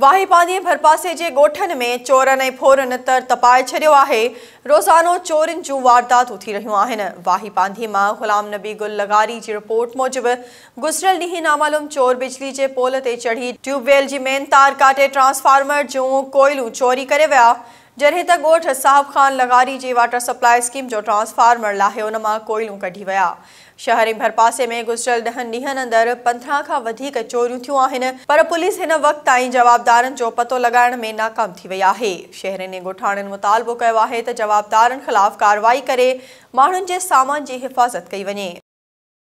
वाही पानी भरपासे जे ॻोठनि में चोरनि ऐं फोरनि तर तपाए छो है रोज़ानो चोरन जूं वारदातूं थी रहियूं वाही पांधी मां ग़ुलाम नबी गुल लगारी की रिपोर्ट मूजिबि गुज़िरियल ॾींहुं नामालूम चोर बिजली के पोल से चढ़ी ट्यूबवेल की मेन तार काटे ट्रांसफार्मर जो कोयलू चोरी कर व्या जॾहिं त ॻोठु साहिब ख़ान लगारी जे वाटर सप्लाई स्कीम जो ट्रांसफार्मर लाहे उन मां कोयलियूं कढी विया शहर भरपासे में गुज़िरियल ॾहनि ॾींहनि अंदरि पंद्रहं खां वधीक चोरियूं थियूं आहिनि पर पुलिस हिन वक़्तु ताईं जवाबदारनि जो पतो लॻाइण में नाकाम थी वई आहे शहरनि ॻोठाणनि मुतालबो कयो आहे त जवाबदारनि ख़िलाफ़ु कारवाई करे माण्हुनि जे सामान जी हिफ़ाज़त कई वञे